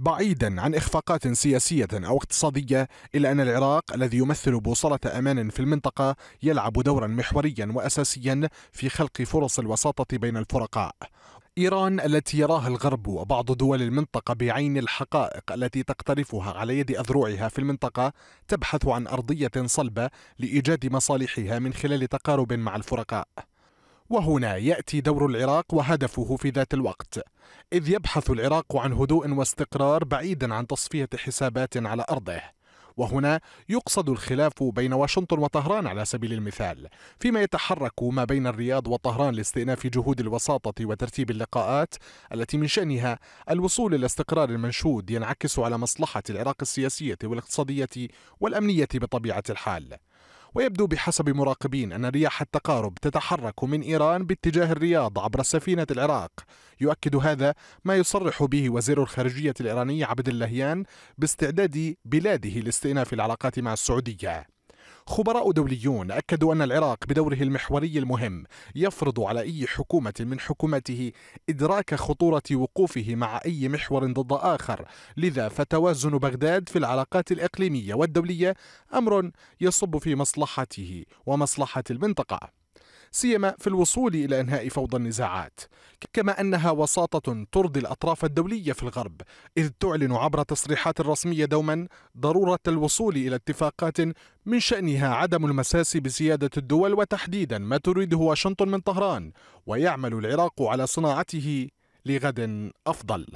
بعيدا عن إخفاقات سياسية أو اقتصادية إلا أن العراق الذي يمثل بوصلة أمان في المنطقة يلعب دورا محوريا وأساسيا في خلق فرص الوساطة بين الفرقاء إيران التي يراها الغرب وبعض دول المنطقة بعين الحقائق التي تقترفها على يد أذرعها في المنطقة تبحث عن أرضية صلبة لإيجاد مصالحها من خلال تقارب مع الفرقاء وهنا يأتي دور العراق وهدفه في ذات الوقت إذ يبحث العراق عن هدوء واستقرار بعيدا عن تصفية حسابات على أرضه وهنا يقصد الخلاف بين واشنطن وطهران على سبيل المثال فيما يتحرك ما بين الرياض وطهران لاستئناف جهود الوساطة وترتيب اللقاءات التي من شأنها الوصول إلى استقرار المنشود ينعكس على مصلحة العراق السياسية والاقتصادية والأمنية بطبيعة الحال ويبدو بحسب مراقبين أن رياح التقارب تتحرك من إيران باتجاه الرياض عبر سفينة العراق يؤكد هذا ما يصرح به وزير الخارجية الإيراني عبد اللهيان باستعداد بلاده لاستئناف العلاقات مع السعودية خبراء دوليون أكدوا أن العراق بدوره المحوري المهم يفرض على أي حكومة من حكومته إدراك خطورة وقوفه مع أي محور ضد آخر لذا فتوازن بغداد في العلاقات الإقليمية والدولية أمر يصب في مصلحته ومصلحة المنطقة سيما في الوصول إلى إنهاء فوضى النزاعات كما أنها وساطة ترضي الأطراف الدولية في الغرب إذ تعلن عبر تصريحات رسمية دوما ضرورة الوصول إلى اتفاقات من شأنها عدم المساس بسيادة الدول وتحديدا ما تريده واشنطن من طهران ويعمل العراق على صناعته لغد أفضل